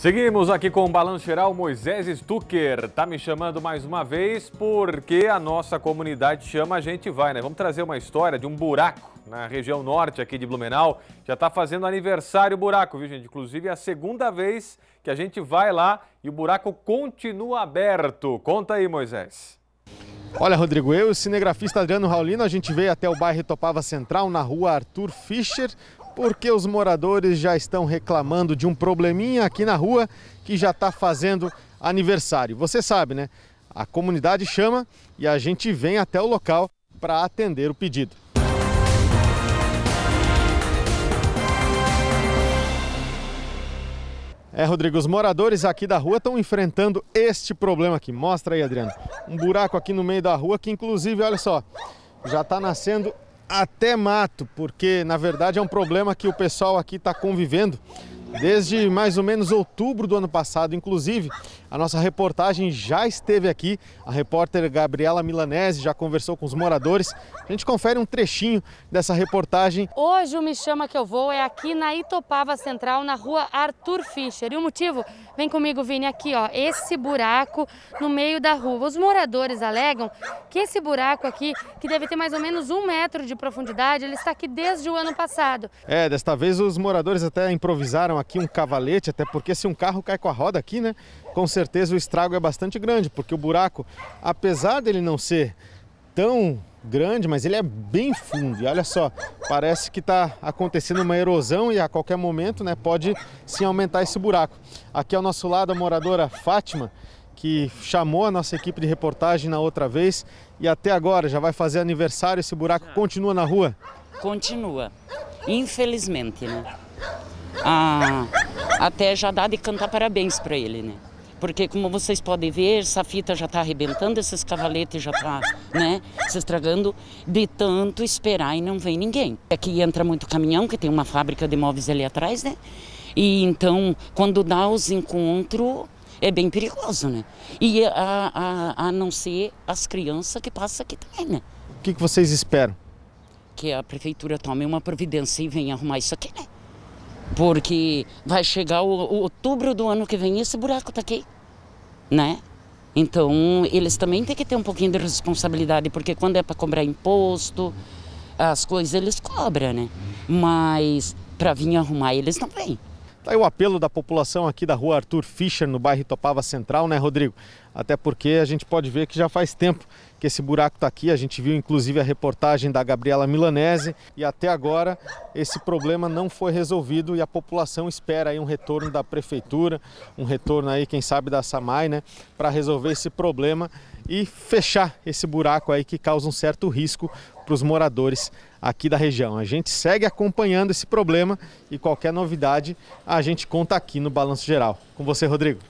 Seguimos aqui com o Balanço Geral Moisés Stucker. Tá me chamando mais uma vez porque a nossa comunidade chama, a gente vai, né? Vamos trazer uma história de um buraco na região norte aqui de Blumenau. Já está fazendo aniversário o buraco, viu, gente? Inclusive é a segunda vez que a gente vai lá e o buraco continua aberto. Conta aí, Moisés. Olha, Rodrigo, eu e o cinegrafista Adriano Raulino, a gente veio até o bairro Topava Central, na rua Arthur Fischer, porque os moradores já estão reclamando de um probleminha aqui na rua que já está fazendo aniversário. Você sabe, né? A comunidade chama e a gente vem até o local para atender o pedido. É, Rodrigo, os moradores aqui da rua estão enfrentando este problema aqui. Mostra aí, Adriano. Um buraco aqui no meio da rua que, inclusive, olha só, já está nascendo até mato, porque na verdade é um problema que o pessoal aqui está convivendo Desde mais ou menos outubro do ano passado, inclusive, a nossa reportagem já esteve aqui. A repórter Gabriela Milanese já conversou com os moradores. A gente confere um trechinho dessa reportagem. Hoje o Me Chama Que Eu Vou é aqui na Itopava Central, na rua Arthur Fischer. E o motivo? Vem comigo, Vini, aqui, ó, esse buraco no meio da rua. Os moradores alegam que esse buraco aqui, que deve ter mais ou menos um metro de profundidade, ele está aqui desde o ano passado. É, desta vez os moradores até improvisaram aqui um cavalete, até porque se um carro cai com a roda aqui, né, com certeza o estrago é bastante grande, porque o buraco, apesar dele não ser tão grande, mas ele é bem fundo. E olha só, parece que está acontecendo uma erosão e a qualquer momento né, pode sim aumentar esse buraco. Aqui ao nosso lado a moradora Fátima, que chamou a nossa equipe de reportagem na outra vez e até agora já vai fazer aniversário, esse buraco continua na rua? Continua, infelizmente, né? a, até já dá de cantar parabéns para ele, né? Porque como vocês podem ver, essa fita já está arrebentando, esses cavaletes já tá, né, se estragando de tanto esperar e não vem ninguém. Aqui é entra muito caminhão, que tem uma fábrica de móveis ali atrás, né? E então, quando dá os encontros, é bem perigoso, né? E a, a, a não ser as crianças que passam aqui também, né? O que, que vocês esperam? Que a prefeitura tome uma providência e venha arrumar isso aqui, né? Porque vai chegar o, o outubro do ano que vem e esse buraco tá aqui, né? Então, eles também têm que ter um pouquinho de responsabilidade, porque quando é para cobrar imposto, as coisas eles cobram, né? Mas para vir arrumar, eles não vêm. Tá aí o apelo da população aqui da rua Arthur Fischer, no bairro Topava Central, né, Rodrigo? até porque a gente pode ver que já faz tempo que esse buraco está aqui. A gente viu inclusive a reportagem da Gabriela Milanese e até agora esse problema não foi resolvido e a população espera aí um retorno da prefeitura, um retorno aí, quem sabe, da SAMAI, né, para resolver esse problema e fechar esse buraco aí que causa um certo risco para os moradores aqui da região. A gente segue acompanhando esse problema e qualquer novidade a gente conta aqui no Balanço Geral. Com você, Rodrigo.